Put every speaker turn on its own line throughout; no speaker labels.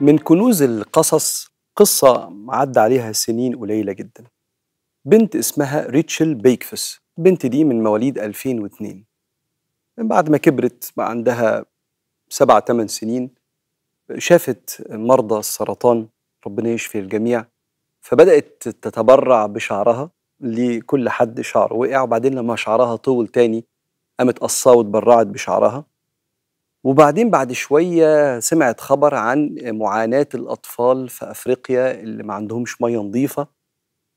من كنوز القصص قصة عدى عليها سنين قليلة جدا بنت اسمها ريتشل بيكفس البنت دي من مواليد 2002 من بعد ما كبرت بقى عندها سبع تمن سنين شافت مرضى السرطان ربنا يشفي الجميع فبدأت تتبرع بشعرها لكل حد شعره وقع وبعدين لما شعرها طول تاني قامت قصاه وتبرعت بشعرها وبعدين بعد شوية سمعت خبر عن معاناة الأطفال في أفريقيا اللي ما عندهمش مية نظيفة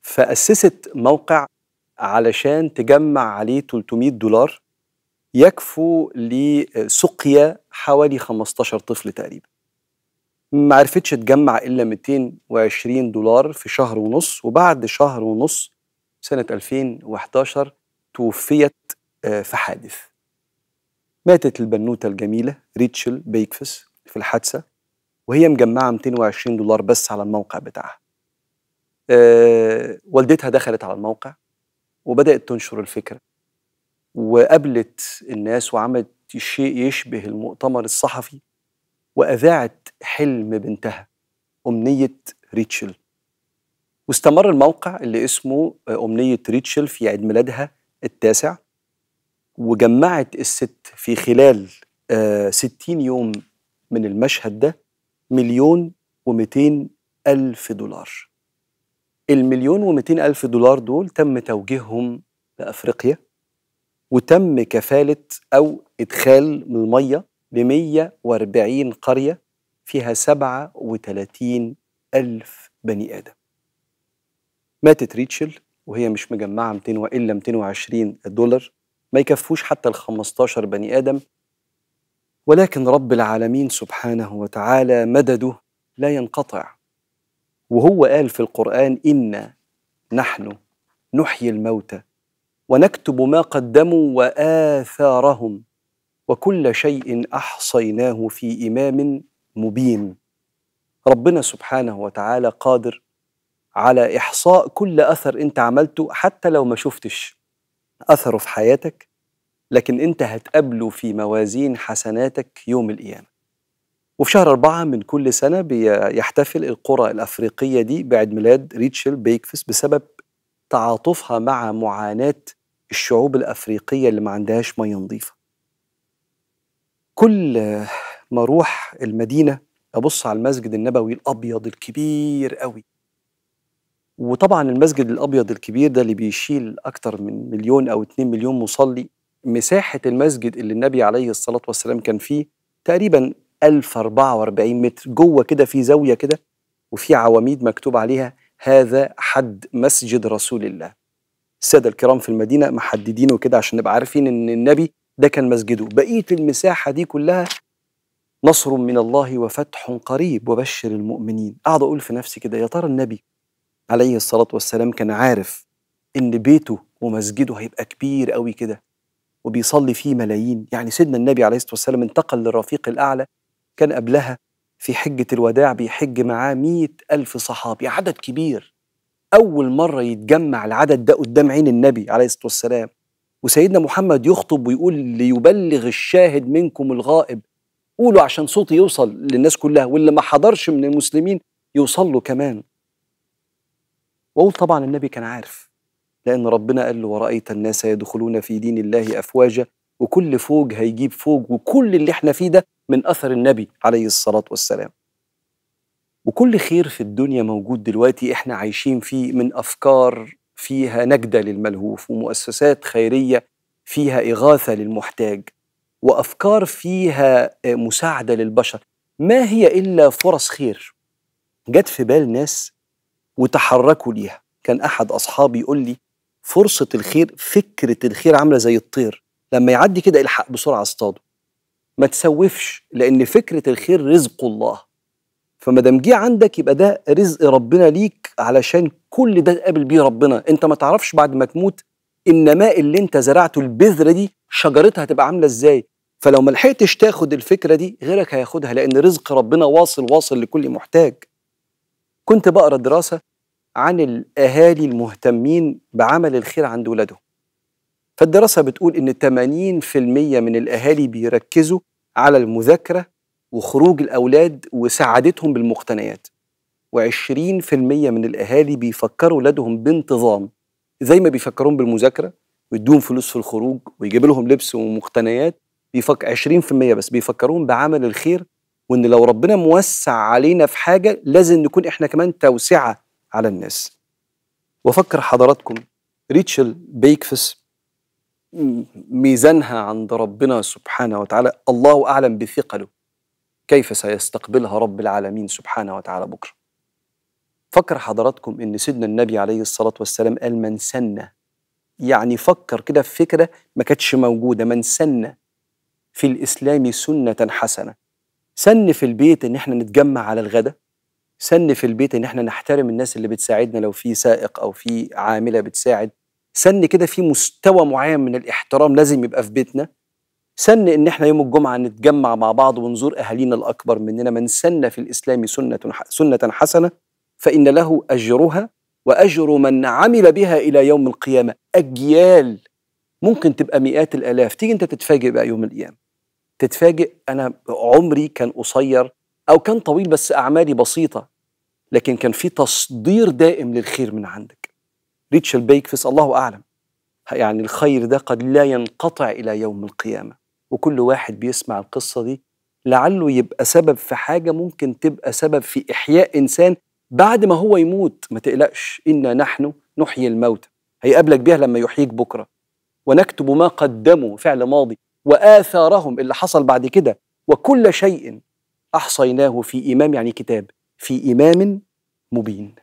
فأسست موقع علشان تجمع عليه 300 دولار يكفوا لسقيا حوالي 15 طفل تقريبا ما عرفتش تجمع إلا 220 دولار في شهر ونص وبعد شهر ونص سنة 2011 توفيت آه، في حادث ماتت البنوتة الجميلة ريتشل بيكفس في الحادثة وهي مجمعة 220 دولار بس على الموقع بتاعها أه والدتها دخلت على الموقع وبدأت تنشر الفكرة وقابلت الناس وعملت شيء يشبه المؤتمر الصحفي وأذاعت حلم بنتها أمنية ريتشل واستمر الموقع اللي اسمه أمنية ريتشل في عيد ميلادها التاسع وجمعت الست في خلال آه 60 يوم من المشهد ده مليون و ألف دولار المليون و ألف دولار دول تم توجيههم لأفريقيا وتم كفالة أو إدخال من المية ل 140 قرية فيها 37 ألف بني آدم ماتت ريتشل وهي مش مجمعة 200 وإلا 220 دولار ما يكفوش حتى ال 15 بني آدم ولكن رب العالمين سبحانه وتعالى مدده لا ينقطع وهو قال في القرآن إنا نحن نحيي الموتى ونكتب ما قدموا وآثارهم وكل شيء أحصيناه في إمام مبين ربنا سبحانه وتعالى قادر على إحصاء كل أثر أنت عملته حتى لو ما شفتش أثره في حياتك لكن انت هتقابله في موازين حسناتك يوم القيامه وفي شهر أربعة من كل سنة بيحتفل القرى الأفريقية دي بعيد ميلاد ريتشل بيكفس بسبب تعاطفها مع معاناة الشعوب الأفريقية اللي ما عندهاش مية نظيفة كل ما أروح المدينة أبص على المسجد النبوي الأبيض الكبير قوي وطبعا المسجد الأبيض الكبير ده اللي بيشيل أكتر من مليون أو اتنين مليون مصلي مساحة المسجد اللي النبي عليه الصلاة والسلام كان فيه تقريبا 1044 متر جوه كده في زاوية كده وفي عواميد مكتوب عليها هذا حد مسجد رسول الله السادة الكرام في المدينة محددينه كده عشان نبقى عارفين إن النبي ده كان مسجده بقية المساحة دي كلها نصر من الله وفتح قريب وبشر المؤمنين أقعد أقول في نفسي كده يا ترى النبي عليه الصلاة والسلام كان عارف إن بيته ومسجده هيبقى كبير قوي كده وبيصلي فيه ملايين يعني سيدنا النبي عليه الصلاة والسلام انتقل للرفيق الأعلى كان قبلها في حجة الوداع بيحج معاه مئة ألف صحابي عدد كبير أول مرة يتجمع العدد ده قدام عين النبي عليه الصلاة والسلام وسيدنا محمد يخطب ويقول ليبلغ الشاهد منكم الغائب قولوا عشان صوتي يوصل للناس كلها واللي ما حضرش من المسلمين يوصل له كمان وقول طبعا النبي كان عارف لأن ربنا قال له ورأيت الناس يدخلون في دين الله أفواجا وكل فوج هيجيب فوج وكل اللي احنا فيه ده من أثر النبي عليه الصلاة والسلام وكل خير في الدنيا موجود دلوقتي احنا عايشين فيه من أفكار فيها نجدة للملهوف ومؤسسات خيرية فيها إغاثة للمحتاج وأفكار فيها آه، مساعدة للبشر ما هي إلا فرص خير جت في بال ناس وتحركوا ليها كان أحد أصحابي يقول لي فرصه الخير فكره الخير عامله زي الطير لما يعدي كده الحق بسرعه اصطاده ما تسوفش لان فكره الخير رزق الله فما دام جه عندك يبقى ده رزق ربنا ليك علشان كل ده تقابل بيه ربنا انت ما تعرفش بعد ما تموت النماء اللي انت زرعته البذره دي شجرتها هتبقى عامله ازاي فلو ما لحقتش تاخد الفكره دي غيرك هياخدها لان رزق ربنا واصل واصل لكل محتاج كنت بقرا دراسه عن الاهالي المهتمين بعمل الخير عند ولادهم فالدراسه بتقول ان 80% من الاهالي بيركزوا على المذاكره وخروج الاولاد وسعادتهم بالمقتنيات و20% من الاهالي بيفكروا ولادهم بانتظام زي ما بيفكرون بالمذاكره ويدوهم فلوس في الخروج ويجيب لهم لبس ومقتنيات بيفكر 20% بس بيفكرون بعمل الخير وان لو ربنا موسع علينا في حاجه لازم نكون احنا كمان توسعه على الناس وفكر حضراتكم ريتشل بيكفس ميزانها عند ربنا سبحانه وتعالى الله أعلم بثقله كيف سيستقبلها رب العالمين سبحانه وتعالى بكرة فكر حضراتكم إن سيدنا النبي عليه الصلاة والسلام قال من سن يعني فكر كده في فكرة ما كانتش موجودة من سن في الإسلام سنة حسنة سن في البيت إن إحنا نتجمع على الغداء سن في البيت ان احنا نحترم الناس اللي بتساعدنا لو في سائق او في عامله بتساعد سن كده في مستوى معين من الاحترام لازم يبقى في بيتنا سن ان احنا يوم الجمعه نتجمع مع بعض ونزور اهالينا الاكبر مننا من سن في الاسلام سنه سنه حسنه فان له اجرها واجر من عمل بها الى يوم القيامه اجيال ممكن تبقى مئات الالاف تيجي انت تتفاجئ بقى يوم القيامه تتفاجئ انا عمري كان قصير او كان طويل بس اعمالي بسيطه لكن كان في تصدير دائم للخير من عندك ريتشل بيكفس الله اعلم يعني الخير ده قد لا ينقطع الى يوم القيامه وكل واحد بيسمع القصه دي لعله يبقى سبب في حاجه ممكن تبقى سبب في احياء انسان بعد ما هو يموت ما تقلقش انا نحن نحيي الموتى هيقابلك بيها لما يحييك بكره ونكتب ما قدموا فعل ماضي واثارهم اللي حصل بعد كده وكل شيء احصيناه في امام يعني كتاب في امام مبين